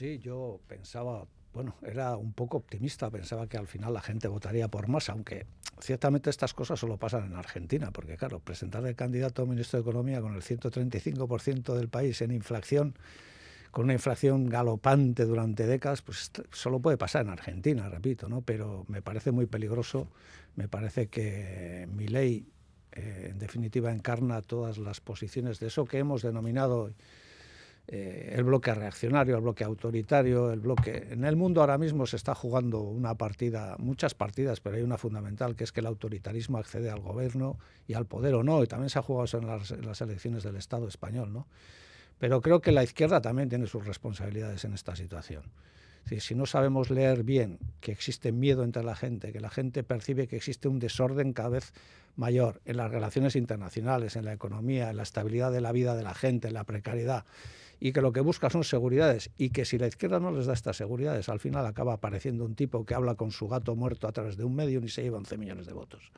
sí, yo pensaba, bueno, era un poco optimista, pensaba que al final la gente votaría por más, aunque ciertamente estas cosas solo pasan en Argentina, porque claro, presentar el candidato a ministro de Economía con el 135% del país en inflación, con una inflación galopante durante décadas, pues solo puede pasar en Argentina, repito, ¿no? Pero me parece muy peligroso, me parece que mi ley eh, en definitiva encarna todas las posiciones de eso que hemos denominado eh, el bloque reaccionario, el bloque autoritario, el bloque... En el mundo ahora mismo se está jugando una partida, muchas partidas, pero hay una fundamental, que es que el autoritarismo accede al gobierno y al poder o no, y también se ha jugado eso en las, elecciones del Estado español, ¿no? Pero creo que la izquierda también tiene sus responsabilidades en esta situación. si no sabemos leer bien que existe miedo entre la gente, que la gente percibe que existe un desorden cada vez mayor en las relaciones internacionales, en la economía, en la estabilidad de la vida de la gente, en la precariedad, y que lo que busca son seguridades y que si la izquierda no les da estas seguridades, al final acaba apareciendo un tipo que habla con su gato muerto a través de un medio y se lleva 11 millones de votos.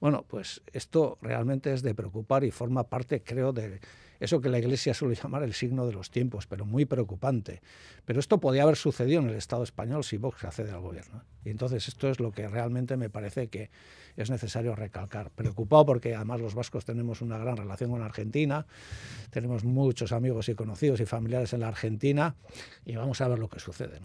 Bueno, pues esto realmente es de preocupar y forma parte, creo, de eso que la Iglesia suele llamar el signo de los tiempos, pero muy preocupante. Pero esto podía haber sucedido en el Estado español si Vox accede al gobierno. Y entonces esto es lo que realmente me parece que es necesario recalcar. Preocupado porque además los vascos tenemos una gran relación con Argentina, tenemos muchos amigos y conocidos y familiares en la Argentina y vamos a ver lo que sucede.